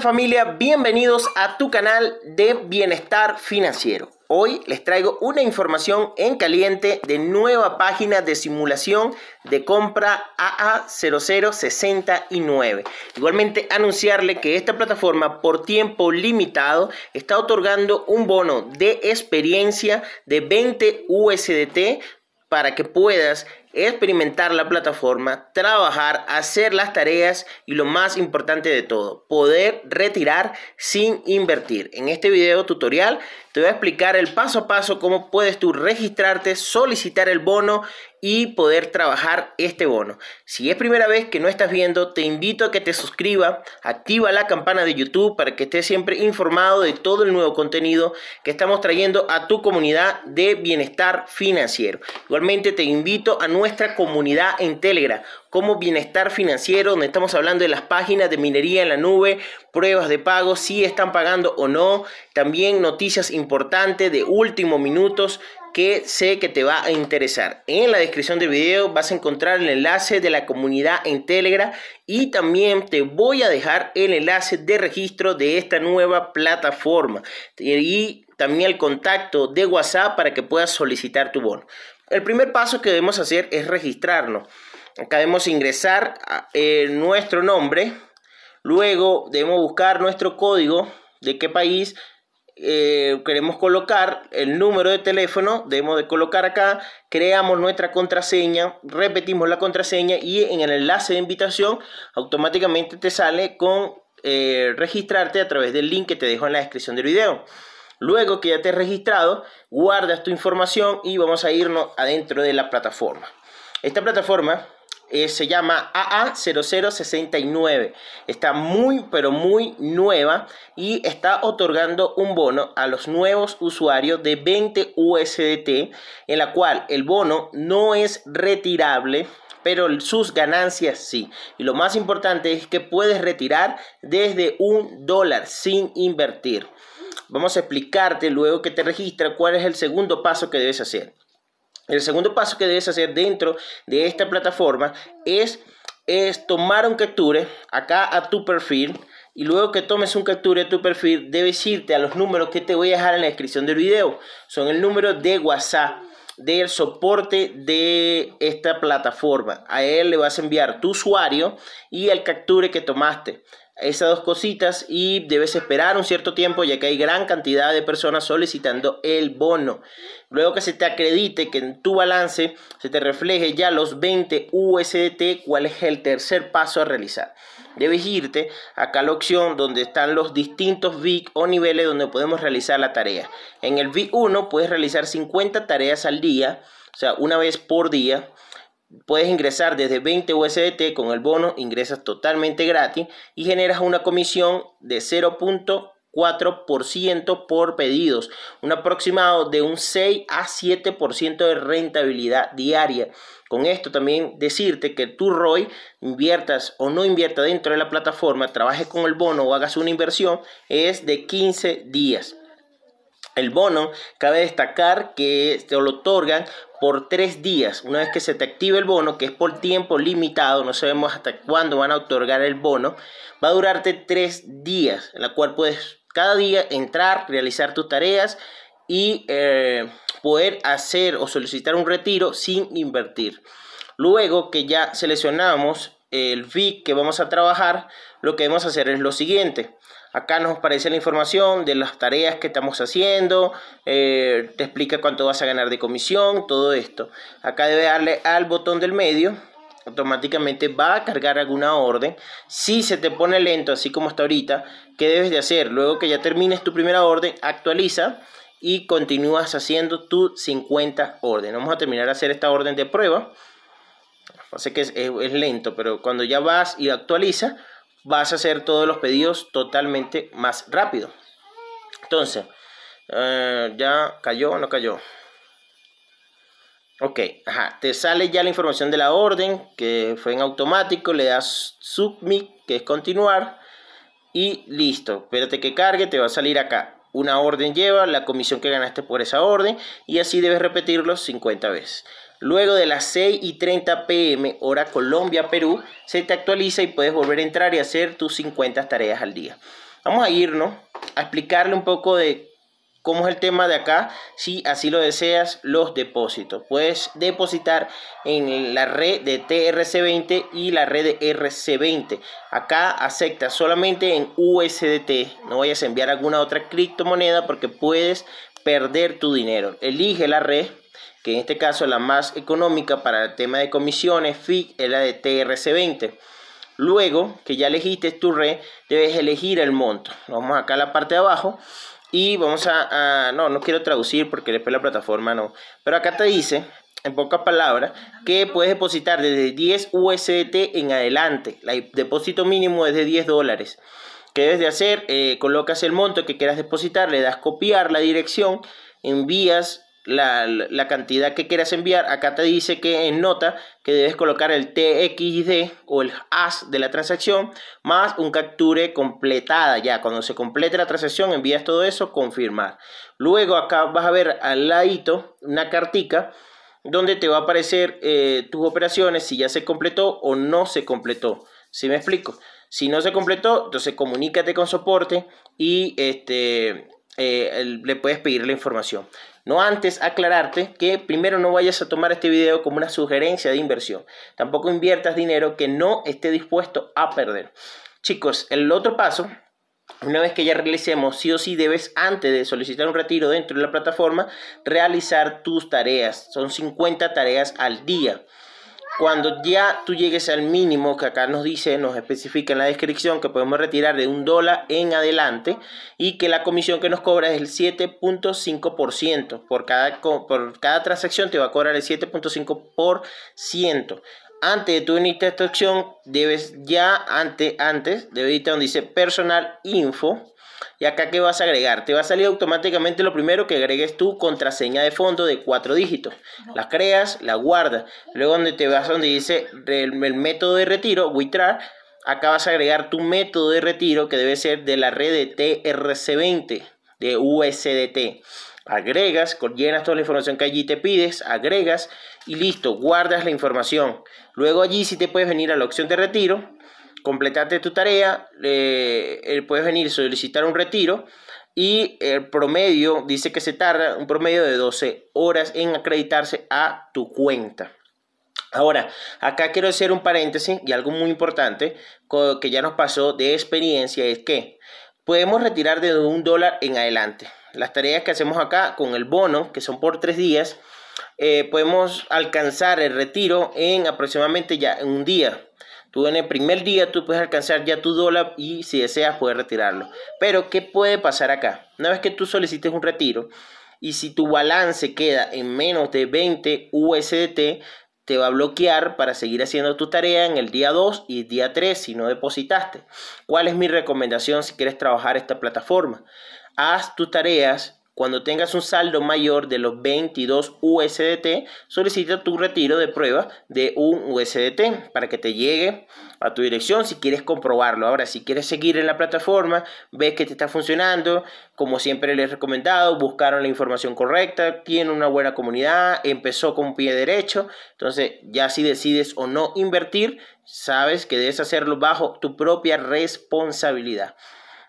familia? Bienvenidos a tu canal de bienestar financiero. Hoy les traigo una información en caliente de nueva página de simulación de compra AA0069. Igualmente anunciarle que esta plataforma por tiempo limitado está otorgando un bono de experiencia de 20 USDT para que puedas experimentar la plataforma, trabajar, hacer las tareas y lo más importante de todo, poder retirar sin invertir. En este video tutorial te voy a explicar el paso a paso cómo puedes tú registrarte, solicitar el bono y poder trabajar este bono. Si es primera vez que no estás viendo, te invito a que te suscribas, activa la campana de YouTube para que estés siempre informado de todo el nuevo contenido que estamos trayendo a tu comunidad de bienestar financiero. Igualmente te invito a nuestra comunidad en Telegram como Bienestar Financiero, donde estamos hablando de las páginas de minería en la nube, pruebas de pago, si están pagando o no, también noticias importantes de último minutos que sé que te va a interesar. En la descripción del video vas a encontrar el enlace de la comunidad en Telegram y también te voy a dejar el enlace de registro de esta nueva plataforma y también el contacto de WhatsApp para que puedas solicitar tu bono. El primer paso que debemos hacer es registrarnos. Acá debemos ingresar eh, nuestro nombre, luego debemos buscar nuestro código de qué país eh, queremos colocar el número de teléfono, debemos de colocar acá, creamos nuestra contraseña, repetimos la contraseña y en el enlace de invitación automáticamente te sale con eh, registrarte a través del link que te dejo en la descripción del video. Luego que ya te has registrado, guardas tu información y vamos a irnos adentro de la plataforma. Esta plataforma eh, se llama AA0069. Está muy, pero muy nueva y está otorgando un bono a los nuevos usuarios de 20 USDT, en la cual el bono no es retirable, pero sus ganancias sí. Y lo más importante es que puedes retirar desde un dólar sin invertir. Vamos a explicarte luego que te registra cuál es el segundo paso que debes hacer. El segundo paso que debes hacer dentro de esta plataforma es, tomar un capture acá a tu perfil y luego que tomes un capture a tu perfil, debes irte a los números que te voy a dejar en la descripción del video. Son el número de WhatsApp del soporte de esta plataforma. A él le vas a enviar tu usuario y el capture que tomaste esas dos cositas y debes esperar un cierto tiempo ya que hay gran cantidad de personas solicitando el bono. Luego que se te acredite que en tu balance se te refleje ya los 20 USDT, cuál es el tercer paso a realizar. Debes irte acá a la opción donde están los distintos VIC o niveles donde podemos realizar la tarea. En el VIC 1 puedes realizar 50 tareas al día, o sea, una vez por día. Puedes ingresar desde 20 USDT con el bono, ingresas totalmente gratis y generas una comisión de 0.4% por pedidos, un aproximado de un 6 a 7% de rentabilidad diaria. Con esto también decirte que tu ROI inviertas o no inviertas dentro de la plataforma, trabajes con el bono o hagas una inversión, es de 15 días. El bono, cabe destacar que te lo otorgan por tres días. Una vez que se te active el bono, que es por tiempo limitado, no sabemos hasta cuándo van a otorgar el bono, va a durarte tres días, en la cual puedes cada día entrar, realizar tus tareas y eh, poder hacer o solicitar un retiro sin invertir. Luego que ya seleccionamos el VIC que vamos a trabajar, lo que vamos a hacer es lo siguiente. Acá nos aparece la información de las tareas que estamos haciendo, eh, te explica cuánto vas a ganar de comisión, todo esto. Acá debe darle al botón del medio, automáticamente va a cargar alguna orden. Si se te pone lento, así como está ahorita, que debes de hacer? Luego que ya termines tu primera orden, actualiza y continúas haciendo tu 50 orden Vamos a terminar a hacer esta orden de prueba sé que eh, es, lento, pero cuando ya vas y actualiza vas a hacer todos los pedidos totalmente más rápido. Entonces, eh, ya cayó o no cayó. Ok, ajá. te sale ya la información de la orden, que fue en automático, le das submit, que es continuar, y listo. Espérate que cargue, te va a salir acá. Una orden lleva, la comisión que ganaste por esa orden, y así debes repetirlo 50 veces. Luego de las 6 y 30 pm hora Colombia, Perú, se te actualiza y puedes volver a entrar y hacer tus 50 tareas al día. Vamos a irnos a explicarle un poco de cómo es el tema de acá, si así lo deseas, los depósitos. Puedes depositar en la red de TRC20 y la red de RC20. Acá acepta solamente en USDT. No vayas a enviar alguna otra criptomoneda porque puedes perder tu dinero. Elige la red que en este caso la más económica para el tema de comisiones FIC es la de TRC20. Luego que ya elegiste tu red, debes elegir el monto. Vamos acá a la parte de abajo y vamos a, no, no quiero traducir porque después la plataforma no. Pero acá te dice, en pocas palabras, que puedes depositar desde 10 USDT en adelante. El depósito mínimo es de 10 dólares. ¿Qué debes de hacer? Eh, colocas el monto que quieras depositar, le das copiar la dirección, envías la, cantidad que quieras enviar. Acá te dice que en nota que debes colocar el TXD o el AS de la transacción más un capture completada. Ya cuando se complete la transacción envías todo eso, confirmar. Luego acá vas a ver al ladito una cartica donde te va a aparecer eh, tus operaciones, si ya se completó o no se completó. si me explico? Si no se completó, entonces comunícate con soporte y este, eh, le puedes pedir la información. No antes aclararte que primero no vayas a tomar este video como una sugerencia de inversión. Tampoco inviertas dinero que no esté dispuesto a perder. Chicos, el otro paso una vez que ya realicemos, sí o sí debes, antes de solicitar un retiro dentro de la plataforma, realizar tus tareas. Son 50 tareas al día. Cuando ya tú llegues al mínimo que acá nos dice, nos especifica en la descripción que podemos retirar de un dólar en adelante y que la comisión que nos cobra es el 7.5%. Por cada, por cada transacción te va a cobrar el 7.5%. Antes de tu unirte a esta opción, debes ya, ante, antes, debes irte donde dice personal info y acá que vas a agregar, te va a salir automáticamente lo primero que agregues tu contraseña de fondo de cuatro dígitos. La creas, la guardas. Luego donde te vas donde dice el, método de retiro, withdraw, acá vas a agregar tu método de retiro que debe ser de la red de TRC20 de USDT. Agregas, llenas toda la información que allí te pides, agregas y listo, guardas la información. Luego allí si sí te puedes venir a la opción de retiro, completaste tu tarea, eh, eh, puedes venir solicitar un retiro y el promedio dice que se tarda un promedio de 12 horas en acreditarse a tu cuenta. Ahora, acá quiero hacer un paréntesis y algo muy importante que ya nos pasó de experiencia es que podemos retirar de un dólar en adelante. Las tareas que hacemos acá con el bono, que son por tres días, eh, podemos alcanzar el retiro en aproximadamente ya en un día. Tú en el primer día tú puedes alcanzar ya tu dólar y si deseas puedes retirarlo. Pero ¿qué puede pasar acá? Una vez que tú solicites un retiro y si tu balance queda en menos de 20 USDT, te va a bloquear para seguir haciendo tu tarea en el día 2 y día 3 si no depositaste. ¿Cuál es mi recomendación si quieres trabajar esta plataforma? Haz tus tareas cuando tengas un saldo mayor de los 22 USDT, solicita tu retiro de prueba de un USDT para que te llegue a tu dirección si quieres comprobarlo. Ahora, si quieres seguir en la plataforma, ves que te está funcionando, como siempre les he recomendado, buscaron la información correcta, tiene una buena comunidad, empezó con un pie derecho, entonces ya si decides o no invertir, sabes que debes hacerlo bajo tu propia responsabilidad.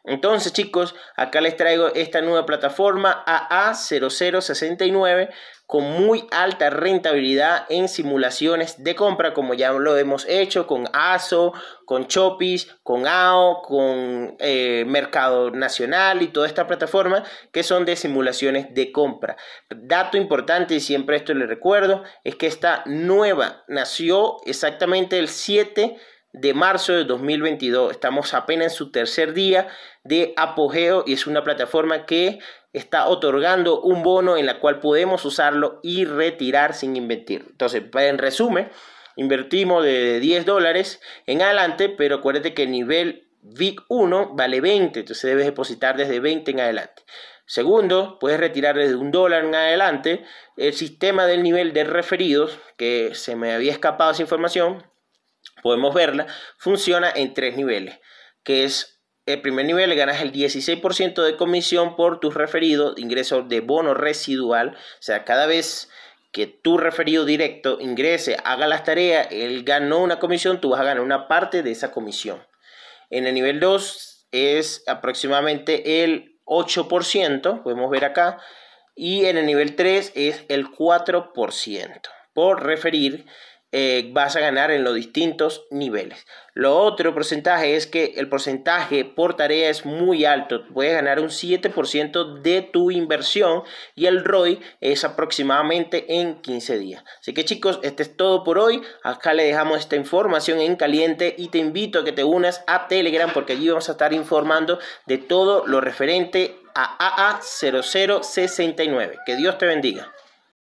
Entonces, chicos, acá les traigo esta nueva plataforma AA0069 con muy alta rentabilidad en simulaciones de compra, como ya lo hemos hecho con ASO, con Chopis, con AO, con eh, Mercado Nacional y toda esta plataforma que son de simulaciones de compra. Dato importante, y siempre esto les recuerdo, es que esta nueva nació exactamente el 7 de de marzo de 2022. Estamos apenas en su tercer día de apogeo y es una plataforma que está otorgando un bono en la cual podemos usarlo y retirar sin invertir. Entonces, en resumen, invertimos de 10 dólares en adelante, pero acuérdate que el nivel VIC 1 vale 20, entonces debes depositar desde 20 en adelante. Segundo, puedes retirar desde un dólar en adelante el sistema del nivel de referidos, que se me había escapado esa información, podemos verla, funciona en tres niveles, que es el primer nivel ganas el 16% de comisión por tus referidos, ingreso de bono residual, o sea, cada vez que tu referido directo ingrese, haga las tareas, él ganó una comisión, tú vas a ganar una parte de esa comisión. En el nivel 2 es aproximadamente el 8%, podemos ver acá, y en el nivel 3 es el 4% por referir eh, vas a ganar en los distintos niveles. Lo otro porcentaje es que el porcentaje por tarea es muy alto. Puedes ganar un 7% de tu inversión y el ROI es aproximadamente en 15 días. Así que chicos, este es todo por hoy. Acá le dejamos esta información en caliente y te invito a que te unas a Telegram porque allí vamos a estar informando de todo lo referente a AA0069. Que Dios te bendiga.